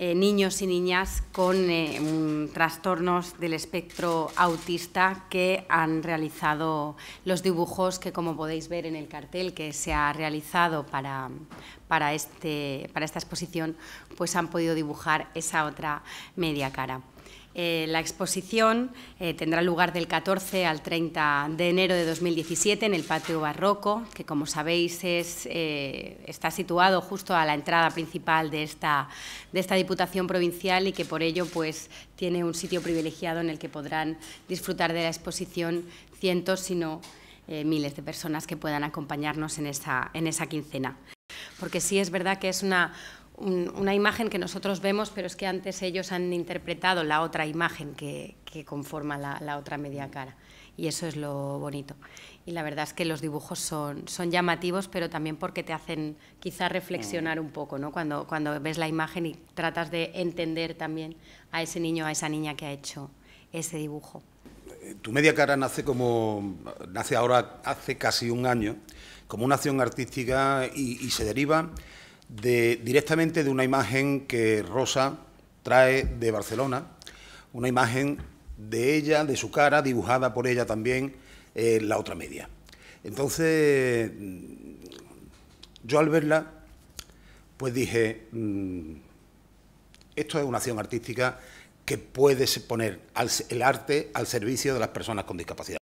Eh, niños y niñas con eh, mm, trastornos del espectro autista que han realizado los dibujos que, como podéis ver en el cartel que se ha realizado para, para este, esta exposición, pues han podido dibujar esa otra media cara. Eh, la exposición eh, tendrá lugar del 14 al 30 de enero de 2017 en el Patio Barroco, que como sabéis es, eh, está situado justo a la entrada principal de esta, de esta Diputación Provincial y que por ello pues, tiene un sitio privilegiado en el que podrán disfrutar de la exposición cientos, si no miles de personas que puedan acompañarnos en esa, en esa quincena. Porque sí es verdad que es una una imagen que nosotros vemos, pero es que antes ellos han interpretado la otra imagen que, conforma la, otra media cara. Y eso es lo bonito. Y la verdad es que los dibujos son, son llamativos, pero también porque te hacen quizá reflexionar un poco, ¿no? Cuando, cuando ves la imagen y tratas de entender también a ese niño, a esa niña que ha hecho ese dibujo. Eh, tu media cara nace como nace ahora hace casi un año como una acción artística y se deriva directamente de una imagen que Rosa trae de Barcelona, una imagen de ella, de su cara, dibujada por ella también en la otra media. Entonces, mm, yo al verla, pues dije, mm, esto es una acción artística que puede poner el arte al servicio de las personas con discapacidad.